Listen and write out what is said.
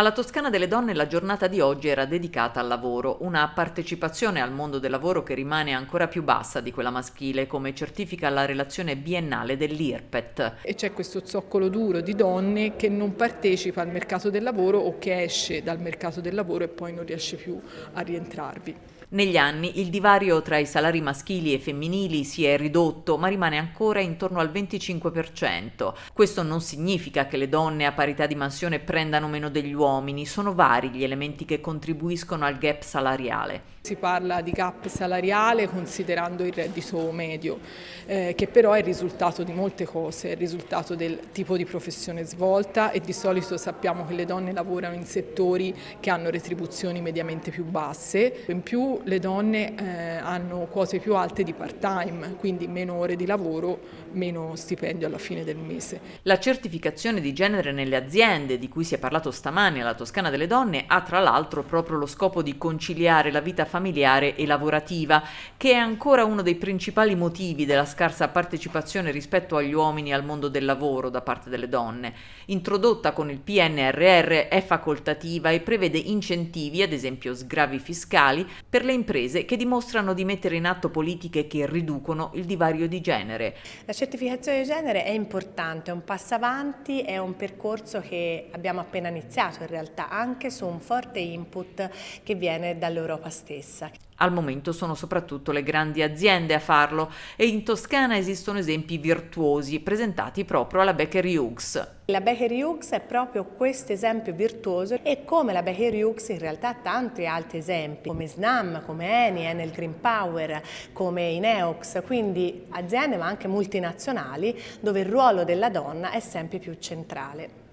Alla Toscana delle Donne la giornata di oggi era dedicata al lavoro, una partecipazione al mondo del lavoro che rimane ancora più bassa di quella maschile, come certifica la relazione biennale dell'IRPET. E c'è questo zoccolo duro di donne che non partecipa al mercato del lavoro o che esce dal mercato del lavoro e poi non riesce più a rientrarvi. Negli anni il divario tra i salari maschili e femminili si è ridotto, ma rimane ancora intorno al 25%. Questo non significa che le donne a parità di mansione prendano meno degli uomini uomini, sono vari gli elementi che contribuiscono al gap salariale. Si parla di gap salariale considerando il reddito medio, eh, che però è il risultato di molte cose, è il risultato del tipo di professione svolta e di solito sappiamo che le donne lavorano in settori che hanno retribuzioni mediamente più basse, in più le donne eh, hanno quote più alte di part-time, quindi meno ore di lavoro, meno stipendio alla fine del mese. La certificazione di genere nelle aziende, di cui si è parlato stamattina, Italiane, la Toscana delle Donne, ha tra l'altro proprio lo scopo di conciliare la vita familiare e lavorativa, che è ancora uno dei principali motivi della scarsa partecipazione rispetto agli uomini al mondo del lavoro da parte delle donne. Introdotta con il PNRR è facoltativa e prevede incentivi, ad esempio sgravi fiscali, per le imprese che dimostrano di mettere in atto politiche che riducono il divario di genere. La certificazione di genere è importante, è un passo avanti, è un percorso che abbiamo appena iniziato in realtà anche su un forte input che viene dall'Europa stessa. Al momento sono soprattutto le grandi aziende a farlo e in Toscana esistono esempi virtuosi presentati proprio alla Becker Hughes. La Becker Hughes è proprio questo esempio virtuoso e come la Becker Hughes in realtà tanti altri esempi come SNAM, come Eni, Enel Green Power, come Ineox, quindi aziende ma anche multinazionali dove il ruolo della donna è sempre più centrale.